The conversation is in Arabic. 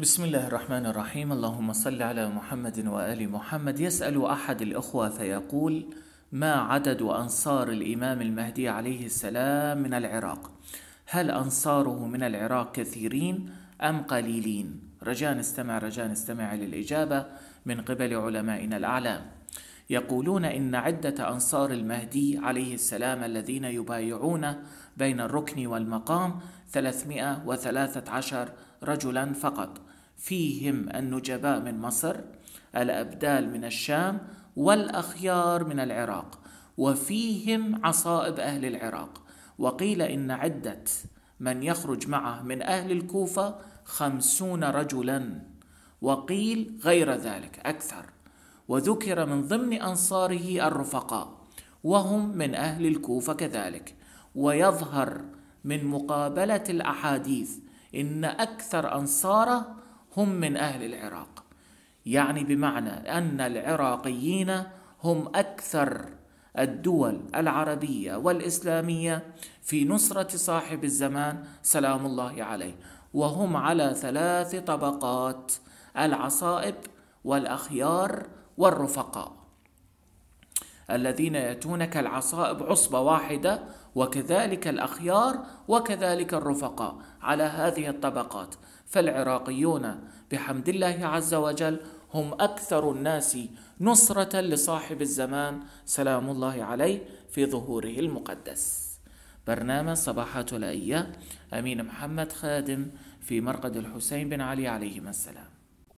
بسم الله الرحمن الرحيم اللهم صل على محمد وآل محمد يسأل أحد الأخوة فيقول ما عدد أنصار الإمام المهدي عليه السلام من العراق هل أنصاره من العراق كثيرين أم قليلين رجاء استمع رجاء استمع للإجابة من قبل علمائنا الأعلام يقولون إن عدة أنصار المهدي عليه السلام الذين يبايعون بين الركن والمقام 313 رجلا فقط فيهم النجباء من مصر الأبدال من الشام والأخيار من العراق وفيهم عصائب أهل العراق وقيل إن عدة من يخرج معه من أهل الكوفة خمسون رجلا وقيل غير ذلك أكثر وذكر من ضمن أنصاره الرفقاء وهم من أهل الكوفة كذلك ويظهر من مقابلة الأحاديث إن أكثر أنصاره هم من أهل العراق يعني بمعنى أن العراقيين هم أكثر الدول العربية والإسلامية في نصرة صاحب الزمان سلام الله عليه وهم على ثلاث طبقات العصائب والأخيار والرفقاء الذين يأتونك العصائب عصبة واحدة وكذلك الأخيار وكذلك الرفقاء على هذه الطبقات فالعراقيون بحمد الله عز وجل هم أكثر الناس نصرة لصاحب الزمان سلام الله عليه في ظهوره المقدس برنامج صباحات الأية أمين محمد خادم في مرقد الحسين بن علي عليهما السلام